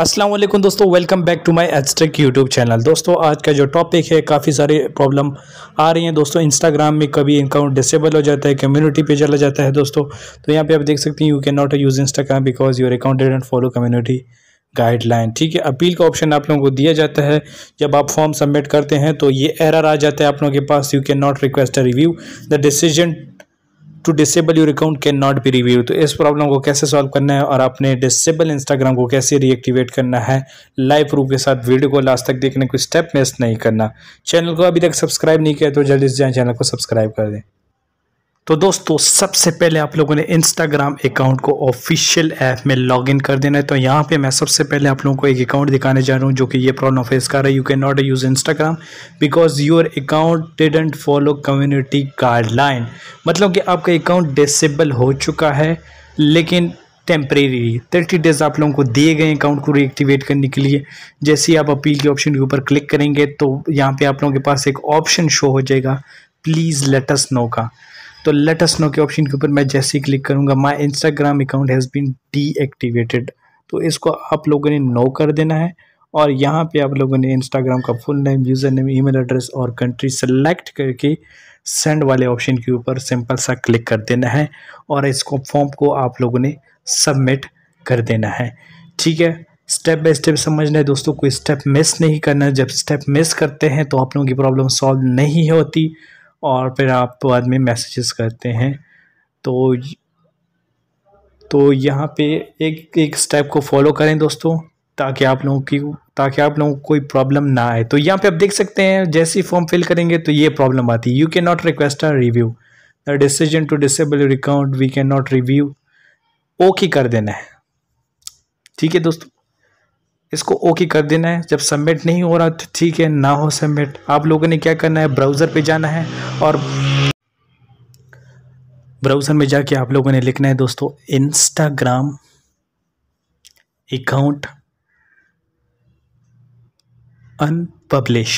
असलम दोस्तों welcome back to my एजटेक YouTube channel दोस्तों आज का जो टॉपिक है काफ़ी सारे प्रॉब्लम आ रही हैं दोस्तों इंस्टाग्राम में कभी अकाउंट डिसेबल हो जाता है कम्युनिटी पे चला जाता है दोस्तों तो यहाँ पे आप देख सकते हैं you can not use Instagram because your account didn't follow community guideline ठीक है अपील का ऑप्शन आप लोगों को दिया जाता है जब आप फॉर्म सबमिट करते हैं तो ये एरर आ जाता है आप लोगों के पास you can not request a review the decision to disable your account can not be review तो इस प्रॉब्लम को कैसे सॉल्व करना है और अपने डिसेबल इंस्टाग्राम को कैसे रिएक्टिवेट करना है लाइव प्रूफ के साथ वीडियो को लास्ट तक देखने को स्टेप मिस नहीं करना चैनल को अभी तक सब्सक्राइब नहीं किया तो जल्दी से जाए चैनल को सब्सक्राइब कर दें तो दोस्तों सबसे पहले आप लोगों ने इंस्टाग्राम अकाउंट को ऑफिशियल ऐप में लॉगिन कर देना है तो यहाँ पे मैं सबसे पहले आप लोगों को एक अकाउंट दिखाने जा रहा हूँ जो कि ये प्रॉब्लम फेस कर रहा है you can not use Instagram because your account didn't follow community guideline मतलब कि आपका अकाउंट डिसेबल हो चुका है लेकिन टेम्परेरी थर्टी डेज आप लोगों को दिए गए अकाउंट को रीएक्टिवेट करने के लिए जैसे ही आप अपील के ऑप्शन के ऊपर क्लिक करेंगे तो यहाँ पे आप लोगों के पास एक ऑप्शन शो हो जाएगा प्लीज़ लेटस नो का तो लेट अस नो के ऑप्शन के ऊपर मैं जैसे ही क्लिक करूँगा my Instagram account has been deactivated तो इसको आप लोगों ने नो कर देना है और यहाँ पे आप लोगों ने इंस्टाग्राम का full name user name email address और कंट्री सेलेक्ट करके सेंड वाले ऑप्शन के ऊपर सिंपल सा क्लिक कर देना है और इसको फॉर्म को आप लोगों ने सबमिट कर देना है ठीक है स्टेप बाय स्टेप समझना है दोस्तों कोई स्टेप मिस नहीं करना जब स्टेप मिस करते हैं तो आप लोगों की प्रॉब्लम सॉल्व नहीं होती और फिर आप बाद में मैसेजेस करते हैं तो तो यहाँ पे एक एक स्टेप को फॉलो करें दोस्तों ताकि आप लोगों की ताकि आप लोगों को कोई प्रॉब्लम ना आए तो यहाँ पे आप देख सकते हैं जैसे ही फॉर्म फिल करेंगे तो ये प्रॉब्लम आती है you can not request a review the decision to disable account we can not review okay कर देना है ठीक है दोस्तों इसको ओके कर देना है जब सबमिट नहीं हो रहा तो ठीक है ना हो सबमिट आप लोगों ने क्या करना है ब्राउज़र पे जाना है और ब्राउज़र में जाके आप लोगों ने लिखना है दोस्तों इंस्टाग्राम अकाउंट अनपब्लिश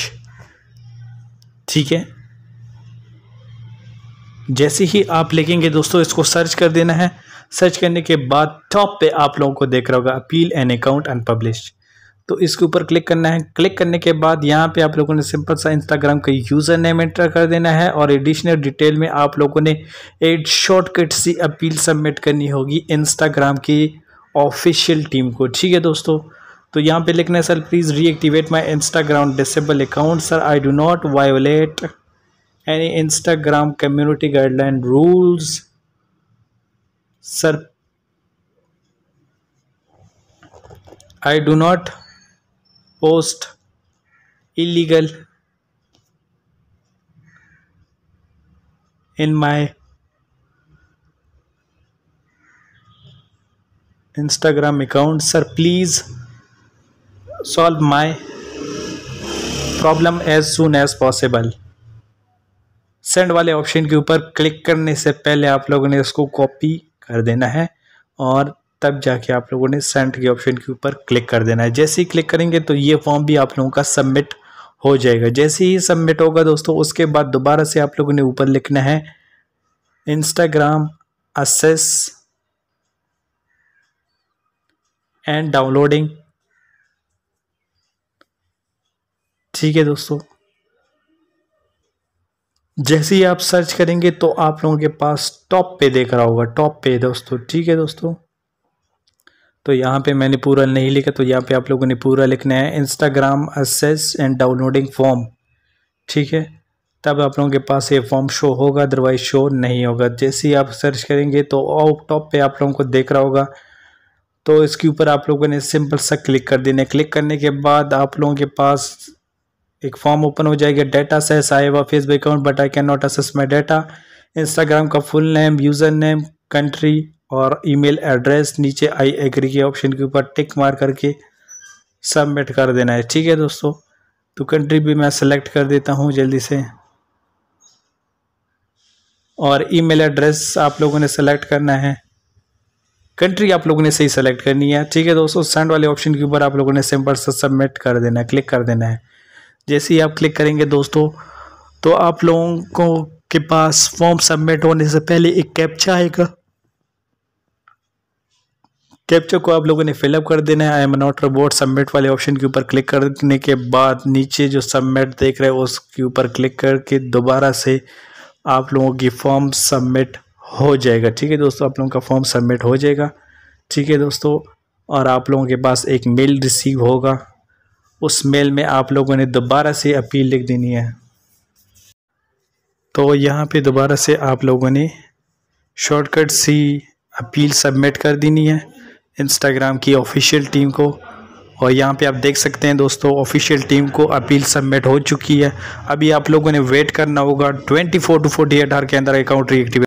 ठीक है जैसे ही आप लिखेंगे दोस्तों इसको सर्च कर देना है सर्च करने के बाद टॉप पे आप लोगों को देख रहा होगा अपील एन अकाउंट अनपब्लिश्ड तो इसके ऊपर क्लिक करना है क्लिक करने के बाद यहाँ पे आप लोगों ने सिंपल सा इंस्टाग्राम का यूज़र नेम एंटर कर देना है और एडिशनल डिटेल में आप लोगों ने एक शॉर्टकट सी अपील सबमिट करनी होगी इंस्टाग्राम की ऑफिशियल टीम को ठीक है दोस्तों तो यहाँ पे लिखना है sir please reactivate my Instagram disable account sir I do not violate any Instagram community guideline rules sir I do not post illegal in my Instagram account sir please solve my problem as soon as possible send वाले option के ऊपर click करने से पहले आप लोगों ने इसको कॉपी कर देना है और तब जाके आप लोगों ने सेंड के ऑप्शन के ऊपर क्लिक कर देना है जैसे ही क्लिक करेंगे तो ये फॉर्म भी आप लोगों का सबमिट हो जाएगा जैसे ही सबमिट होगा दोस्तों उसके बाद दोबारा से आप लोगों ने ऊपर लिखना है इंस्टाग्राम असेस एंड डाउनलोडिंग ठीक है दोस्तों जैसे ही आप सर्च करेंगे तो आप लोगों के पास टॉप पे देख रहा होगा टॉप पे दोस्तों ठीक है दोस्तों तो यहाँ पे मैंने पूरा नहीं लिखा तो यहाँ पे आप लोगों ने पूरा लिखना है Instagram access and downloading form ठीक है तब आप लोगों के पास ये फॉर्म शो होगा अदरवाइज शो नहीं होगा जैसे ही आप सर्च करेंगे तो ऑफ टॉप पे आप लोगों को देख रहा होगा तो इसके ऊपर आप लोगों ने सिंपल सा क्लिक कर देना क्लिक करने के बाद आप लोगों के पास एक फॉर्म ओपन हो जाएगा डाटा सेस आए हुआ Facebook account but I can not access my data Instagram का full name user name country और ईमेल एड्रेस नीचे आई एग्री के ऑप्शन के ऊपर टिक मार करके सबमिट कर देना है ठीक है दोस्तों तो कंट्री भी मैं सेलेक्ट कर देता हूँ जल्दी से और ईमेल एड्रेस आप लोगों ने सेलेक्ट करना है कंट्री आप लोगों ने सही सेलेक्ट करनी है ठीक है दोस्तों सेंड वाले ऑप्शन के ऊपर आप लोगों ने सिंपल से सबमिट कर देना है क्लिक कर देना है जैसे ही आप क्लिक करेंगे दोस्तों तो आप लोगों को के पास फॉर्म सबमिट होने से पहले एक कैप्चा आएगा कैप्चर को आप लोगों ने फिलअप कर देना है I am not robot submit वाले ऑप्शन के ऊपर क्लिक करने के बाद नीचे जो सबमिट देख रहे हो उसके ऊपर क्लिक करके दोबारा से आप लोगों की फॉर्म सबमिट हो जाएगा ठीक है दोस्तों आप लोगों का फॉर्म सबमिट हो जाएगा ठीक है दोस्तों और आप लोगों के पास एक मेल रिसीव होगा उस मेल में आप लोगों ने दोबारा से अपील लिख देनी है तो यहाँ पे दोबारा से आप लोगों ने शॉर्टकट सी अपील सबमिट कर देनी है इंस्टाग्राम की ऑफिशियल टीम को और यहाँ पे आप देख सकते हैं दोस्तों ऑफिशियल टीम को अपील सबमिट हो चुकी है अभी आप लोगों ने वेट करना होगा 24 टू 48 आवर के अंदर अकाउंट रीएक्टिवेट